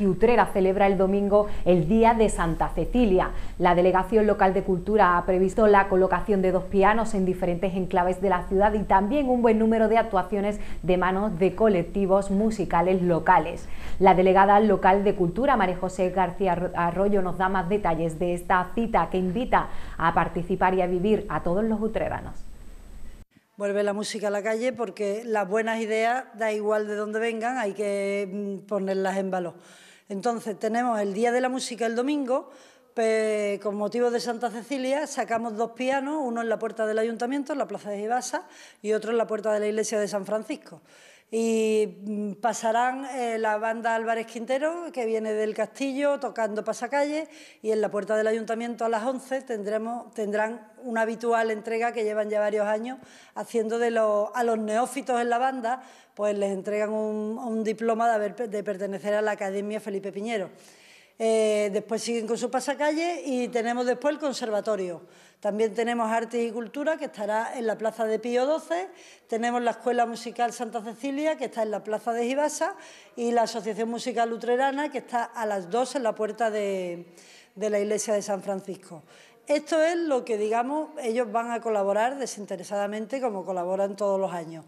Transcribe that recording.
que Utrera celebra el domingo el Día de Santa Cecilia. La Delegación Local de Cultura ha previsto la colocación de dos pianos en diferentes enclaves de la ciudad y también un buen número de actuaciones de manos de colectivos musicales locales. La delegada local de Cultura, María José García Arroyo, nos da más detalles de esta cita que invita a participar y a vivir a todos los utréganos. Vuelve la música a la calle porque las buenas ideas, da igual de dónde vengan, hay que mm, ponerlas en valor. Entonces tenemos el Día de la Música el domingo, con motivo de Santa Cecilia, sacamos dos pianos, uno en la puerta del ayuntamiento, en la plaza de Ibasa, y otro en la puerta de la iglesia de San Francisco y mm, pasarán eh, la banda Álvarez Quintero, que viene del Castillo, tocando Pasacalle, y en la puerta del ayuntamiento a las 11 tendrán una habitual entrega que llevan ya varios años haciendo de a los neófitos en la banda, pues les entregan un, diploma de pertenecer a la Academia Felipe Piñero. Eh, después siguen con su pasacalle y tenemos después el conservatorio. También tenemos Artes y Cultura, que estará en la Plaza de Pío XII. Tenemos la Escuela Musical Santa Cecilia, que está en la Plaza de Gibasa. Y la Asociación Musical luterana que está a las dos en la puerta de la Iglesia de San Francisco. Esto es lo que, digamos, ellos van a colaborar desinteresadamente como colaboran todos los años.